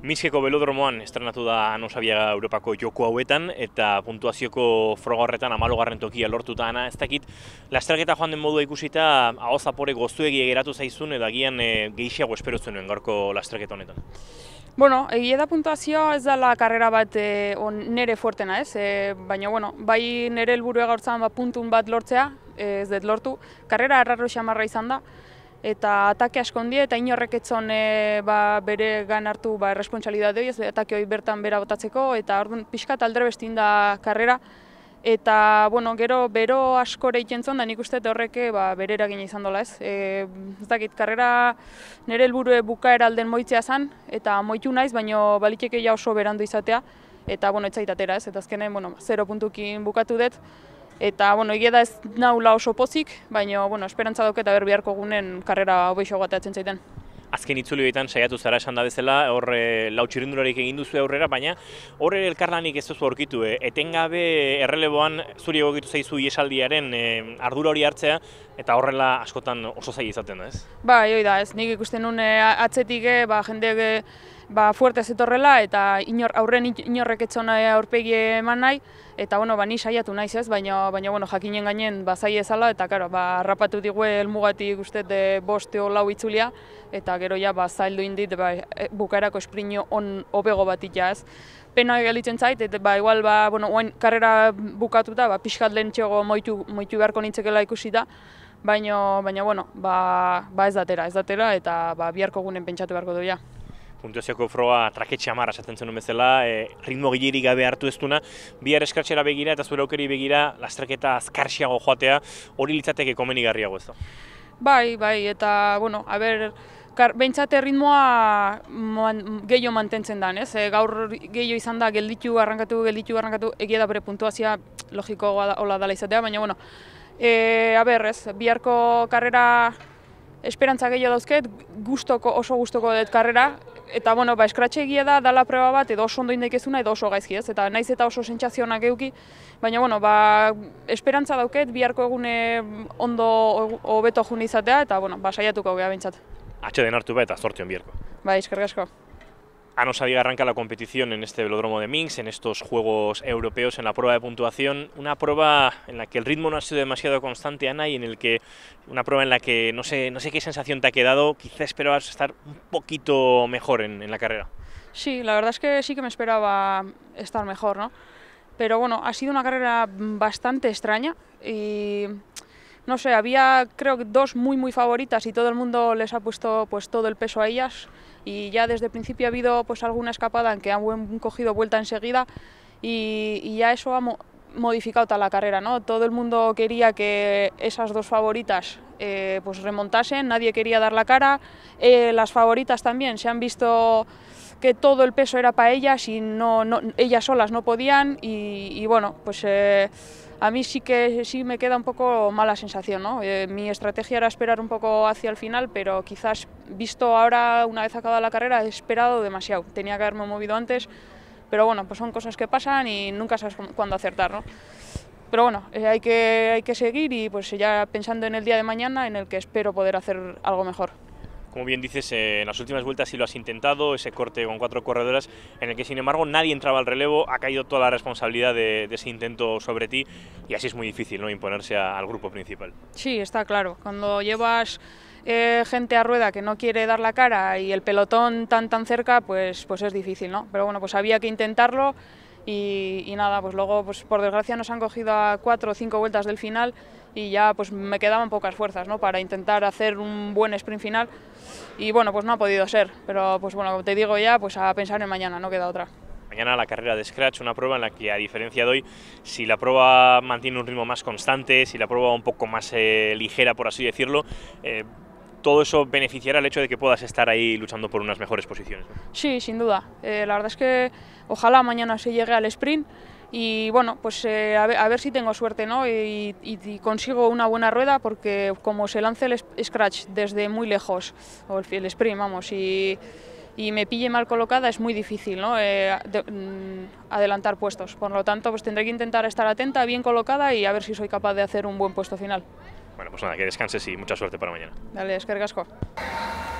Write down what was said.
Mitzkeko belodromoan estrenatu da Anosabia Europako joko hauetan eta puntuazioko frogorretan horretan amalogarren tokia lortuta eta ana ez dakit joan den modua ikusita ahoz apore goztuegi egeratu zaizun edo agian e, gehiago esperotzen nuen gorko lastelgeta honetan. Bueno, egia da puntuazio ez da la karrera bat e, on, nere fuertena ez, e, baina bueno, bai nere elburue gaur bat puntun bat lortzea ez dut lortu, karrera erraro xamarra izan da eta atake askon eta inorrek etzon ba, bere gan hartu ba, errespontxalidade hori, ez atake hori bertan bera botatzeko, eta orduan pixka bestin da karrera. Eta, bueno, gero, bero askore egiten da nik uste horreke ba, bere eragina izan dola ez. E, ez dakit, karrera nire helburu buka alden moitzea zen, eta moitu naiz, baino baliteke ja oso berandu izatea. Eta, bueno, etzaitatera ez, eta azkenen, bueno, zero puntukin bukatu dut. Eta, bueno, egia da ez naula oso pozik, baina, bueno, esperantza dauk eta berbiarko gunen karrera hobeixo gateatzen zaiten. Azken itzuli horietan saiatu zara esan da bezala, hor eh, lau txirindularik egin duzu aurrera, baina hor ere elkarlanik ez duzu aurkitu. eh? etengabe erreleboan zuri egokitu zaizu iesaldiaren eh, ardura hori hartzea, eta horrela askotan oso zai izaten da, ez? Ba, joi da, ez nik ikusten nuen eh, atzetik, eh, ba, jende ba, fuerte zetorrela eta inor, aurren inorrek etxona aurpegi eman nahi, eta bueno, ba, ni saiatu naiz ez, baina, baina bueno, jakinen gainen ba, zai ezala, eta karo, ba, rapatu digue elmugatik uste de boste o lau itzulia, eta gero ja, ba, zaildu indit ba, bukaerako esprinio on obego bat ja ez. Pena egalitzen zait, eta ba, igual, ba, bueno, oen karrera bukatuta, ba, pixkat lehen txego moitu, moitu beharko nintzekela ikusi da, Baina, baina, bueno, ba, ba ez datera, ez datera, eta ba, biharko gunen pentsatu beharko doia puntuazioko froa traketxe amarra esaten bezala, e, ritmo gilirik gabe hartu ez duna, bihar eskartxera begira eta zure aukeri begira lastraketa azkarsiago joatea hori litzateke komeni garriago ez da. Bai, bai, eta, bueno, haber, Beintzate ritmoa man, mantentzen da, ez? E, gaur gehiago izan da, gelditu, arrankatu, gelditu, arrankatu, egia da bere puntuazia logiko hola dala izatea, baina, bueno, e, a ber, ez, biharko karrera esperantza gehiago dauzket, gustoko, oso gustoko dut karrera, eta bueno, ba, eskratxe egia da, dala preba bat, edo oso ondo indekezuna, edo oso gaizki ez, eta naiz eta oso sentsazio euki, baina, bueno, ba, esperantza dauket, biharko egune ondo hobeto jun izatea, eta, bueno, ba, saiatuko gara bintzat. Atxe den hartu ba, eta zortion biharko. Ba, izkarkasko. Ana no que arranca la competición en este velódromo de Minsk, en estos Juegos Europeos, en la prueba de puntuación. Una prueba en la que el ritmo no ha sido demasiado constante, Ana, y en el que una prueba en la que no sé, no sé qué sensación te ha quedado. Quizá esperabas estar un poquito mejor en, la carrera. Sí, la verdad es que sí que me esperaba estar mejor, ¿no? Pero bueno, ha sido una carrera bastante extraña y no sé, había creo que dos muy muy favoritas y todo el mundo les ha puesto pues todo el peso a ellas y ya desde el principio ha habido pues alguna escapada en que han cogido vuelta enseguida y, ya eso ha modificado toda la carrera, ¿no? Todo el mundo quería que esas dos favoritas eh, pues remontasen, nadie quería dar la cara, eh, las favoritas también se han visto que todo el peso era para ellas y no, no ellas solas no podían y, bueno, pues... Eh, a mí sí que sí me queda un poco mala sensación. Eh, mi estrategia era esperar un poco hacia el final, pero quizás visto ahora, una vez acabada la carrera, he esperado demasiado. Tenía que haberme movido antes, pero bueno, pues son cosas que pasan y nunca sabes cuándo acertar. Pero bueno, eh, hay, que, hay que seguir y pues ya pensando en el día de mañana en el que espero poder hacer algo mejor como bien dices, en las últimas vueltas sí lo has intentado, ese corte con cuatro corredoras, en el que sin embargo nadie entraba al relevo, ha caído toda la responsabilidad de, ese intento sobre ti y así es muy difícil ¿no? imponerse al grupo principal. Sí, está claro. Cuando llevas eh, gente a rueda que no quiere dar la cara y el pelotón tan tan cerca, pues, pues es difícil, ¿no? Pero bueno, pues había que intentarlo. Y, nada, pues luego, pues por desgracia nos han cogido a cuatro o cinco vueltas del final y ya pues me quedaban pocas fuerzas, ¿no? Para intentar hacer un buen sprint final y bueno, pues no ha podido ser, pero pues bueno, te digo ya, pues a pensar en mañana, no queda otra. Mañana la carrera de Scratch, una prueba en la que a diferencia de hoy, si la prueba mantiene un ritmo más constante, si la prueba un poco más eh, ligera, por así decirlo, eh, todo eso beneficiará el hecho de que puedas estar ahí luchando por unas mejores posiciones. Sí, sin duda. Eh, la verdad es que ojalá mañana se llegue al sprint y bueno, pues eh, a, ver, si tengo suerte ¿no? Y, consigo una buena rueda porque como se lance el scratch desde muy lejos, o el, sprint, vamos, y, me pille mal colocada es muy difícil ¿no? Eh, mm, adelantar puestos. Por lo tanto, pues tendré que intentar estar atenta, bien colocada y a ver si soy capaz de hacer un buen puesto final. Bueno, pues nada, que descanses y mucha suerte para mañana. Dale, es que